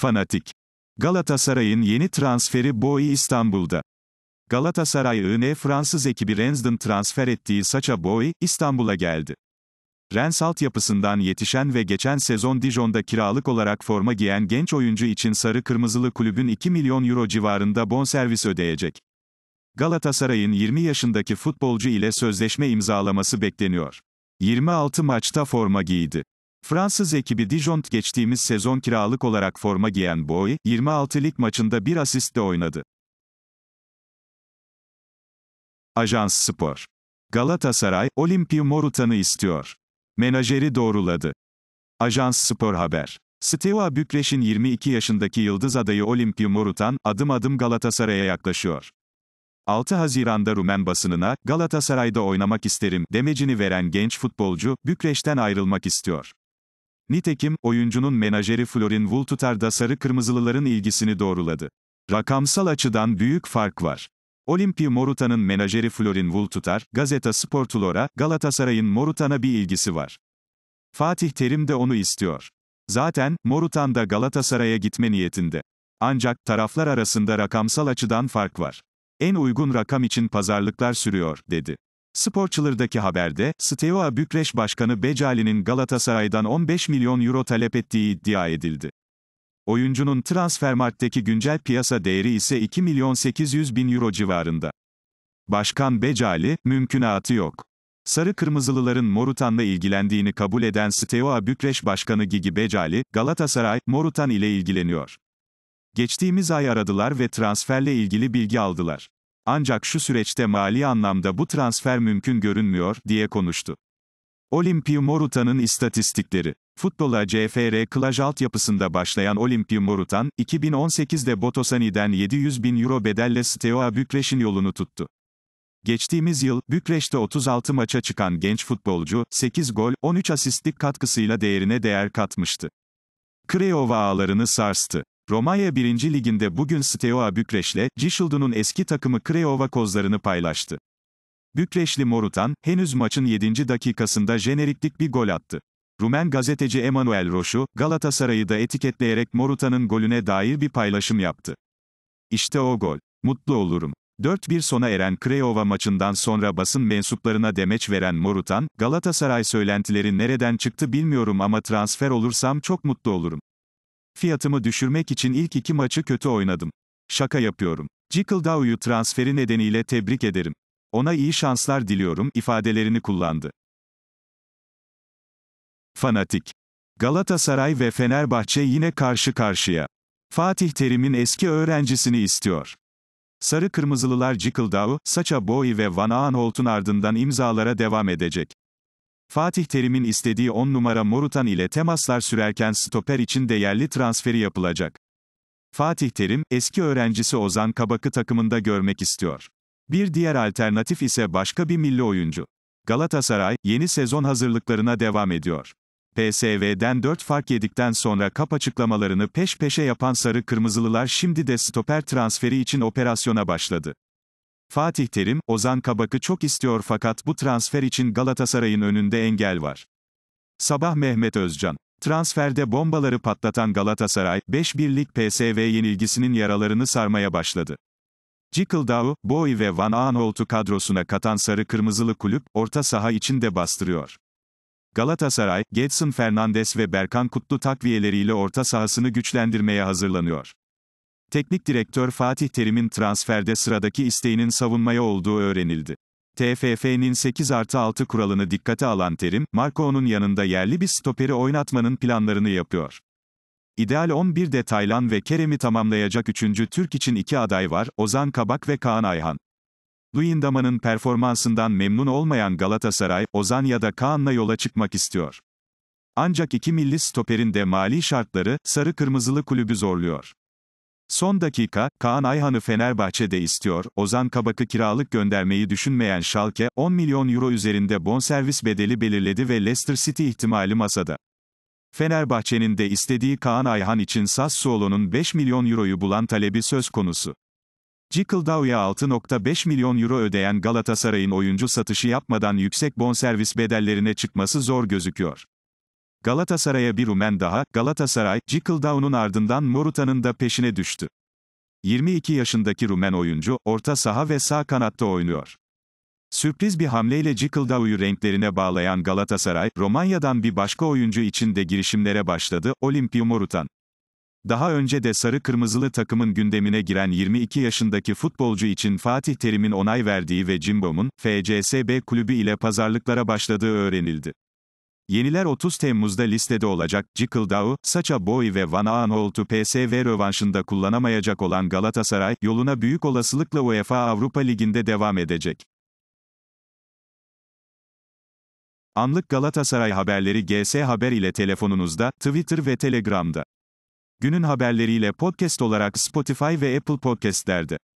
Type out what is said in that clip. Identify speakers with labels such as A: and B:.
A: Fanatik. Galatasaray'ın yeni transferi Boy İstanbul'da. Galatasaray IN e Fransız ekibi Rens'den transfer ettiği saça Boy, İstanbul'a geldi. Rens altyapısından yetişen ve geçen sezon Dijon'da kiralık olarak forma giyen genç oyuncu için Sarı Kırmızılı kulübün 2 milyon euro civarında bonservis ödeyecek. Galatasaray'ın 20 yaşındaki futbolcu ile sözleşme imzalaması bekleniyor. 26 maçta forma giydi. Fransız ekibi Dijon geçtiğimiz sezon kiralık olarak forma giyen Boy, 26 lig maçında bir asist de oynadı. Ajans Spor. Galatasaray, Olimpio Morutan'ı istiyor. Menajeri doğruladı. Ajans Spor Haber. Steva Bükreş'in 22 yaşındaki yıldız adayı Olimpio Morutan, adım adım Galatasaray'a yaklaşıyor. 6 Haziran'da Rumen basınına, Galatasaray'da oynamak isterim, demecini veren genç futbolcu, Bükreş'ten ayrılmak istiyor. Nitekim, oyuncunun menajeri Florin Vultuter da sarı kırmızılıların ilgisini doğruladı. Rakamsal açıdan büyük fark var. Olimpi Morutan'ın menajeri Florin Vultuter, Gazeta Sportulora, Galatasaray'ın Morutan'a bir ilgisi var. Fatih Terim de onu istiyor. Zaten, Morutan da Galatasaray'a gitme niyetinde. Ancak taraflar arasında rakamsal açıdan fark var. En uygun rakam için pazarlıklar sürüyor, dedi. Sporçılır'daki haberde, Steaua Bükreş Başkanı Becali'nin Galatasaray'dan 15 milyon euro talep ettiği iddia edildi. Oyuncunun Transfermarkt'taki güncel piyasa değeri ise 2 milyon 800 bin euro civarında. Başkan Becali, mümkünatı yok. Sarı Kırmızılıların Morutan'la ilgilendiğini kabul eden Steaua Bükreş Başkanı Gigi Becali, Galatasaray, Morutan ile ilgileniyor. Geçtiğimiz ay aradılar ve transferle ilgili bilgi aldılar. Ancak şu süreçte mali anlamda bu transfer mümkün görünmüyor, diye konuştu. Olimpiu Morutan'ın istatistikleri. Futbola CFR Klaj altyapısında başlayan Olimpiu Morutan, 2018'de Botosani'den 700 bin euro bedelle Steaua Bükreş'in yolunu tuttu. Geçtiğimiz yıl, Bükreş'te 36 maça çıkan genç futbolcu, 8 gol, 13 asistlik katkısıyla değerine değer katmıştı. Kreova ağlarını sarstı. Romanya 1. Liginde bugün Steaua Bükreş'le, Cişildun'un eski takımı kozlarını paylaştı. Bükreşli Morutan, henüz maçın 7. dakikasında jeneriklik bir gol attı. Rumen gazeteci Emanuel Roşu, Galatasaray'ı da etiketleyerek Morutan'ın golüne dair bir paylaşım yaptı. İşte o gol. Mutlu olurum. 4-1 sona eren Kreyova maçından sonra basın mensuplarına demeç veren Morutan, Galatasaray söylentileri nereden çıktı bilmiyorum ama transfer olursam çok mutlu olurum. Fiyatımı düşürmek için ilk iki maçı kötü oynadım. Şaka yapıyorum. Cickledau'yu transferi nedeniyle tebrik ederim. Ona iyi şanslar diliyorum ifadelerini kullandı. Fanatik. Galatasaray ve Fenerbahçe yine karşı karşıya. Fatih Terim'in eski öğrencisini istiyor. Sarı Kırmızılılar Cickledau, Saça Boy ve Van Aanholt'un ardından imzalara devam edecek. Fatih Terim'in istediği 10 numara Morutan ile temaslar sürerken stoper için değerli transferi yapılacak. Fatih Terim, eski öğrencisi Ozan Kabak'ı takımında görmek istiyor. Bir diğer alternatif ise başka bir milli oyuncu. Galatasaray, yeni sezon hazırlıklarına devam ediyor. PSV'den 4 fark yedikten sonra kap açıklamalarını peş peşe yapan Sarı Kırmızılılar şimdi de stoper transferi için operasyona başladı. Fatih Terim, Ozan Kabak'ı çok istiyor fakat bu transfer için Galatasaray'ın önünde engel var. Sabah Mehmet Özcan. Transferde bombaları patlatan Galatasaray, 5-1'lik PSV yenilgisinin yaralarını sarmaya başladı. Cikildao, Boy ve Van Aanholt'u kadrosuna katan sarı kırmızılı kulüp, orta saha içinde bastırıyor. Galatasaray, Gedson Fernandes ve Berkan Kutlu takviyeleriyle orta sahasını güçlendirmeye hazırlanıyor. Teknik direktör Fatih Terim'in transferde sıradaki isteğinin savunmaya olduğu öğrenildi. TFF'nin 8 artı 6 kuralını dikkate alan Terim, Marco'nun yanında yerli bir stoperi oynatmanın planlarını yapıyor. İdeal 11'de Taylan ve Kerem'i tamamlayacak 3. Türk için iki aday var, Ozan Kabak ve Kaan Ayhan. Luyendama'nın performansından memnun olmayan Galatasaray, Ozan ya da Kaan'la yola çıkmak istiyor. Ancak iki milli stoperin de mali şartları, sarı-kırmızılı kulübü zorluyor. Son dakika, Kaan Ayhan'ı Fenerbahçe'de istiyor, Ozan Kabak'ı kiralık göndermeyi düşünmeyen Schalke, 10 milyon euro üzerinde bonservis bedeli belirledi ve Leicester City ihtimali masada. Fenerbahçe'nin de istediği Kaan Ayhan için Sassuolo'nun 5 milyon euroyu bulan talebi söz konusu. Cikildau'ya 6.5 milyon euro ödeyen Galatasaray'ın oyuncu satışı yapmadan yüksek bonservis bedellerine çıkması zor gözüküyor. Galatasaray'a bir Rumen daha, Galatasaray, Cicildao'nun ardından Moruta'nın da peşine düştü. 22 yaşındaki Rumen oyuncu, orta saha ve sağ kanatta oynuyor. Sürpriz bir hamleyle Cicildao'yu renklerine bağlayan Galatasaray, Romanya'dan bir başka oyuncu için de girişimlere başladı, Olimpio Morutan. Daha önce de sarı-kırmızılı takımın gündemine giren 22 yaşındaki futbolcu için Fatih Terim'in onay verdiği ve Cimbom'un, FCSB kulübü ile pazarlıklara başladığı öğrenildi. Yeniler 30 Temmuz'da listede olacak, Cikildao, Saça Boy ve Van Aanholt'u PSV rövanşında kullanamayacak olan Galatasaray, yoluna büyük olasılıkla UEFA Avrupa Ligi'nde devam edecek. Anlık Galatasaray haberleri GS Haber ile telefonunuzda, Twitter ve Telegram'da. Günün haberleriyle podcast olarak Spotify ve Apple Podcast'lerde.